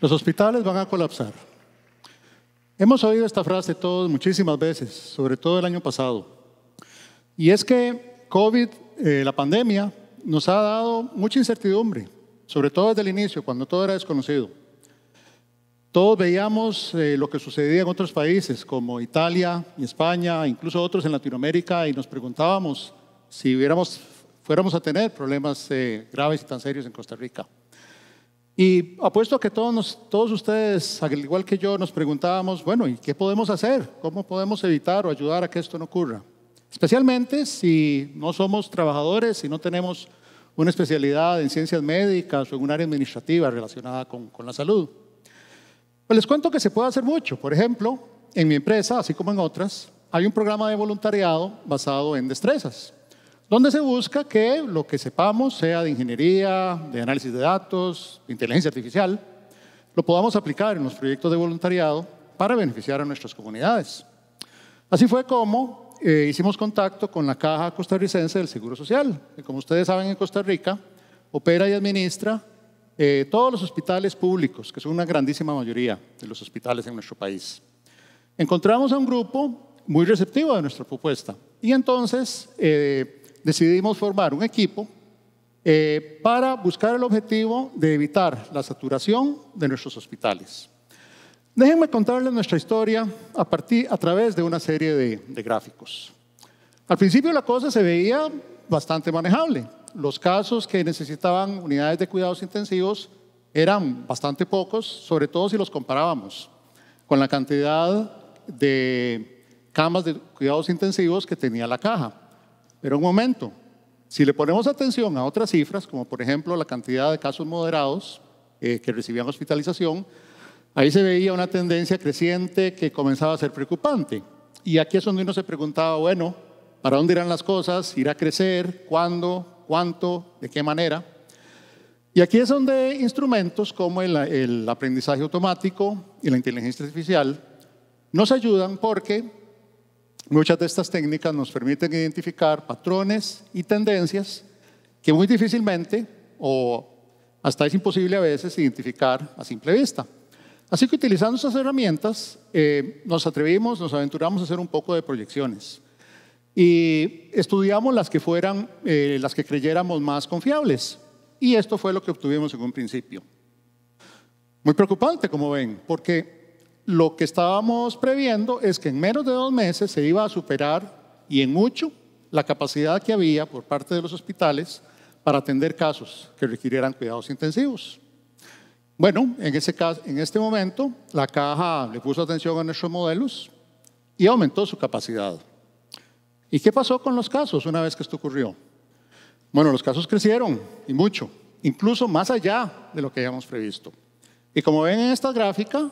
Los hospitales van a colapsar. Hemos oído esta frase todos muchísimas veces, sobre todo el año pasado. Y es que COVID, eh, la pandemia, nos ha dado mucha incertidumbre, sobre todo desde el inicio, cuando todo era desconocido. Todos veíamos eh, lo que sucedía en otros países, como Italia y España, incluso otros en Latinoamérica, y nos preguntábamos si hubiéramos, fuéramos a tener problemas eh, graves y tan serios en Costa Rica. Y apuesto que todos, todos ustedes, al igual que yo, nos preguntábamos, bueno, ¿y qué podemos hacer? ¿Cómo podemos evitar o ayudar a que esto no ocurra? Especialmente si no somos trabajadores, si no tenemos una especialidad en ciencias médicas o en un área administrativa relacionada con, con la salud. Pues les cuento que se puede hacer mucho. Por ejemplo, en mi empresa, así como en otras, hay un programa de voluntariado basado en destrezas donde se busca que lo que sepamos, sea de ingeniería, de análisis de datos, de inteligencia artificial, lo podamos aplicar en los proyectos de voluntariado para beneficiar a nuestras comunidades. Así fue como eh, hicimos contacto con la Caja Costarricense del Seguro Social, que como ustedes saben en Costa Rica opera y administra eh, todos los hospitales públicos, que son una grandísima mayoría de los hospitales en nuestro país. Encontramos a un grupo muy receptivo de nuestra propuesta y entonces eh, decidimos formar un equipo eh, para buscar el objetivo de evitar la saturación de nuestros hospitales. Déjenme contarles nuestra historia a, partir, a través de una serie de gráficos. Al principio la cosa se veía bastante manejable. Los casos que necesitaban unidades de cuidados intensivos eran bastante pocos, sobre todo si los comparábamos con la cantidad de camas de cuidados intensivos que tenía la caja. Pero un momento, si le ponemos atención a otras cifras, como por ejemplo la cantidad de casos moderados eh, que recibían hospitalización, ahí se veía una tendencia creciente que comenzaba a ser preocupante. Y aquí es donde uno se preguntaba, bueno, ¿para dónde irán las cosas? ¿Irá a crecer? ¿Cuándo? ¿Cuánto? ¿De qué manera? Y aquí es donde instrumentos como el, el aprendizaje automático y la inteligencia artificial nos ayudan porque Muchas de estas técnicas nos permiten identificar patrones y tendencias que muy difícilmente o hasta es imposible a veces identificar a simple vista. Así que utilizando estas herramientas eh, nos atrevimos, nos aventuramos a hacer un poco de proyecciones y estudiamos las que fueran, eh, las que creyéramos más confiables. Y esto fue lo que obtuvimos en un principio. Muy preocupante, como ven, porque lo que estábamos previendo es que en menos de dos meses se iba a superar y en mucho la capacidad que había por parte de los hospitales para atender casos que requirieran cuidados intensivos. Bueno, en, ese en este momento la caja le puso atención a nuestros modelos y aumentó su capacidad. ¿Y qué pasó con los casos una vez que esto ocurrió? Bueno, los casos crecieron y mucho, incluso más allá de lo que habíamos previsto. Y como ven en esta gráfica,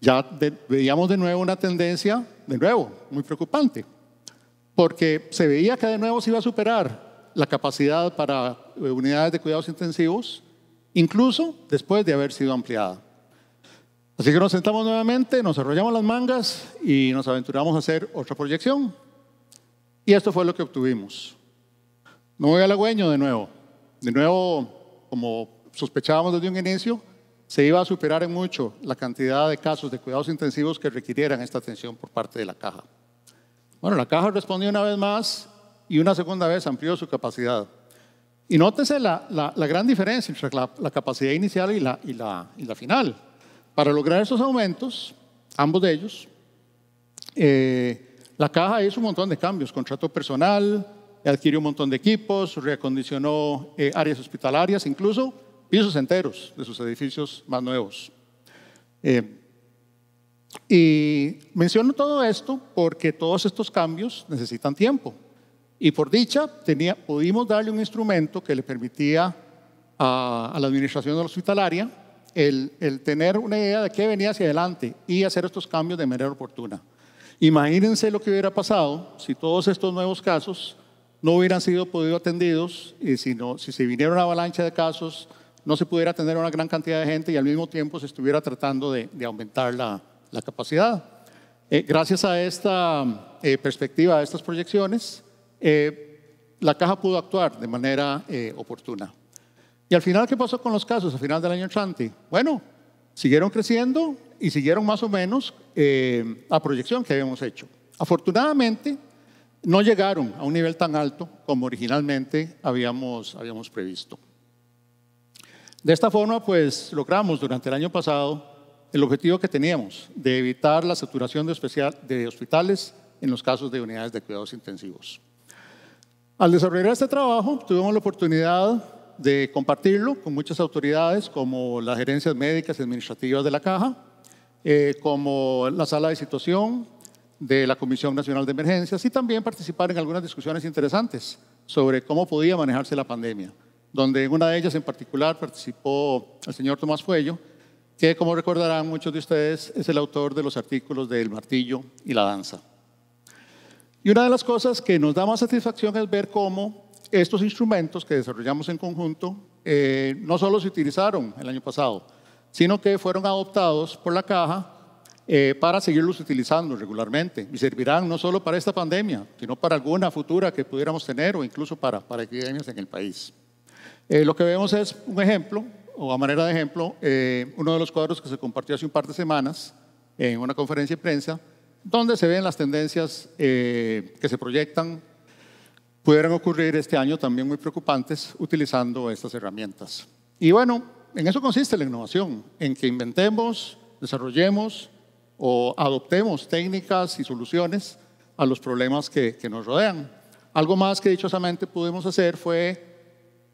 ya veíamos de nuevo una tendencia, de nuevo, muy preocupante, porque se veía que de nuevo se iba a superar la capacidad para eh, unidades de cuidados intensivos, incluso después de haber sido ampliada. Así que nos sentamos nuevamente, nos arrollamos las mangas y nos aventuramos a hacer otra proyección. Y esto fue lo que obtuvimos. No voy al agüeño de nuevo. De nuevo, como sospechábamos desde un inicio, se iba a superar en mucho la cantidad de casos de cuidados intensivos que requirieran esta atención por parte de la caja. Bueno, la caja respondió una vez más y una segunda vez amplió su capacidad. Y nótese la, gran diferencia entre la, capacidad inicial y, y, la, final. Para lograr esos aumentos, ambos de ellos, eh, la caja hizo un montón de cambios, contrató personal, adquirió un montón de equipos, reacondicionó eh, áreas hospitalarias, incluso pisos enteros de sus edificios más nuevos. Eh, y menciono todo esto porque todos estos cambios necesitan tiempo. Y por dicha, tenía, pudimos darle un instrumento que le permitía a, la administración hospitalaria el, el, tener una idea de qué venía hacia adelante y hacer estos cambios de manera oportuna. Imagínense lo que hubiera pasado si todos estos nuevos casos no hubieran sido podido atendidos y si, si se viniera una avalancha de casos no se pudiera tener una gran cantidad de gente y al mismo tiempo se estuviera tratando de, aumentar la, capacidad. Eh, gracias a esta eh, perspectiva, a estas proyecciones, eh, la caja pudo actuar de manera oportuna. ¿Y al final qué pasó con los casos, al final del año entrante? Bueno, siguieron creciendo y siguieron más o menos la proyección que habíamos hecho. Afortunadamente, no llegaron a un nivel tan alto como originalmente habíamos previsto. De esta forma, pues logramos durante el año pasado el objetivo que teníamos de evitar la saturación de, hospitales en los casos de unidades de cuidados intensivos. Al desarrollar este trabajo, tuvimos la oportunidad de compartirlo con muchas autoridades, como las gerencias médicas y administrativas de la Caja, eh, como la sala de situación de la Comisión Nacional de Emergencias y también participar en algunas discusiones interesantes sobre cómo podía manejarse la pandemia donde en una de ellas en particular participó el señor Tomás Fuello, que como recordarán muchos de ustedes es el autor de los artículos de El martillo y la danza. Y una de las cosas que nos da más satisfacción es ver cómo estos instrumentos que desarrollamos en conjunto eh, no solo se utilizaron el año pasado, sino que fueron adoptados por la caja eh, para seguirlos utilizando regularmente y servirán no solo para esta pandemia, sino para alguna futura que pudiéramos tener o incluso para, para epidemias en el país. Eh, lo que vemos es un ejemplo, o a manera de ejemplo, eh, uno de los cuadros que se compartió hace un par de semanas en una conferencia de prensa, donde se ven las tendencias eh, que se proyectan pudieran ocurrir este año también muy preocupantes utilizando estas herramientas. Y bueno, en eso consiste la innovación, en que inventemos, desarrollemos o adoptemos técnicas y soluciones a los problemas que nos rodean. Algo más que dichosamente pudimos hacer fue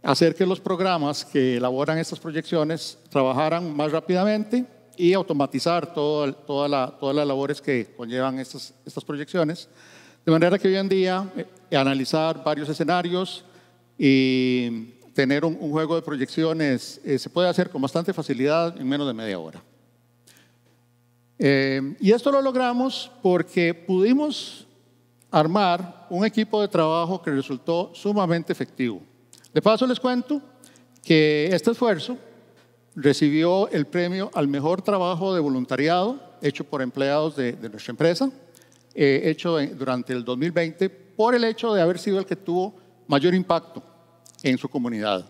hacer que los programas que elaboran estas proyecciones trabajaran más rápidamente y automatizar toda todas las labores que conllevan estas, estas proyecciones. De manera que hoy en día eh, analizar varios escenarios y tener un, juego de proyecciones eh, se puede hacer con bastante facilidad en menos de media hora. Eh, y esto lo logramos porque pudimos armar un equipo de trabajo que resultó sumamente efectivo. De paso les cuento que este esfuerzo recibió el premio al mejor trabajo de voluntariado hecho por empleados de, nuestra empresa, eh, hecho durante el 2020 por el hecho de haber sido el que tuvo mayor impacto en su comunidad.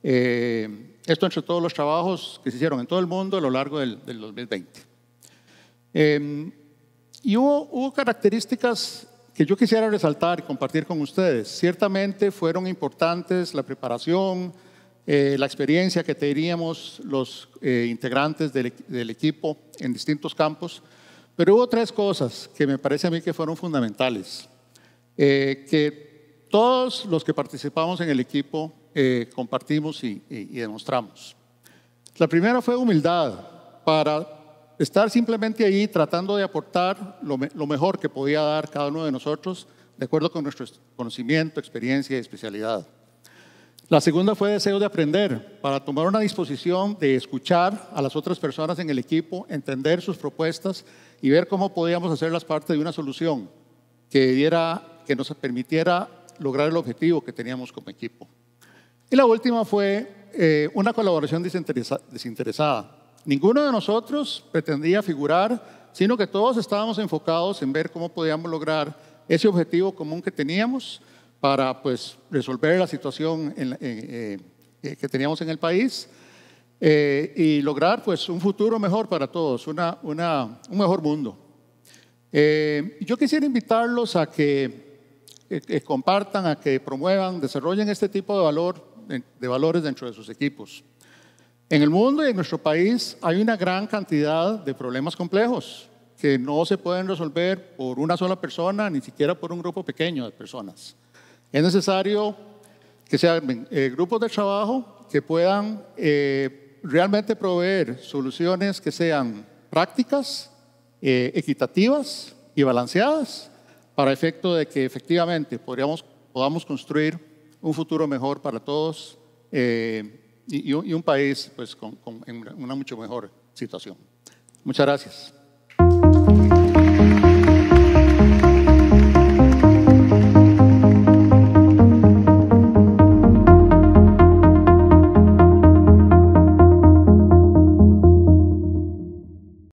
Eh, esto entre todos los trabajos que se hicieron en todo el mundo a lo largo del, 2020. Eh, y hubo, hubo características que yo quisiera resaltar y compartir con ustedes. Ciertamente fueron importantes la preparación, eh, la experiencia que teníamos los eh, integrantes del, equipo en distintos campos, pero hubo tres cosas que me parece a mí que fueron fundamentales, eh, que todos los que participamos en el equipo compartimos y, y demostramos. La primera fue humildad para estar simplemente ahí tratando de aportar lo, mejor que podía dar cada uno de nosotros de acuerdo con nuestro conocimiento, experiencia y especialidad. La segunda fue deseo de aprender, para tomar una disposición de escuchar a las otras personas en el equipo, entender sus propuestas y ver cómo podíamos hacerlas parte de una solución que, diera, que nos permitiera lograr el objetivo que teníamos como equipo. Y la última fue eh, una colaboración desinteresada, ninguno de nosotros pretendía figurar, sino que todos estábamos enfocados en ver cómo podíamos lograr ese objetivo común que teníamos para pues, resolver la situación eh, eh, eh, que teníamos en el país y lograr pues, un futuro mejor para todos, un mejor mundo. yo quisiera invitarlos a que compartan, a que promuevan, desarrollen este tipo de, valor, de valores dentro de sus equipos. En el mundo y en nuestro país hay una gran cantidad de problemas complejos que no se pueden resolver por una sola persona, ni siquiera por un grupo pequeño de personas. Es necesario que sean eh, grupos de trabajo que puedan eh, realmente proveer soluciones que sean prácticas, eh, equitativas y balanceadas para efecto de que efectivamente podríamos, podamos construir un futuro mejor para todos y, y, un país pues, con, con en una mucho mejor situación. Muchas gracias.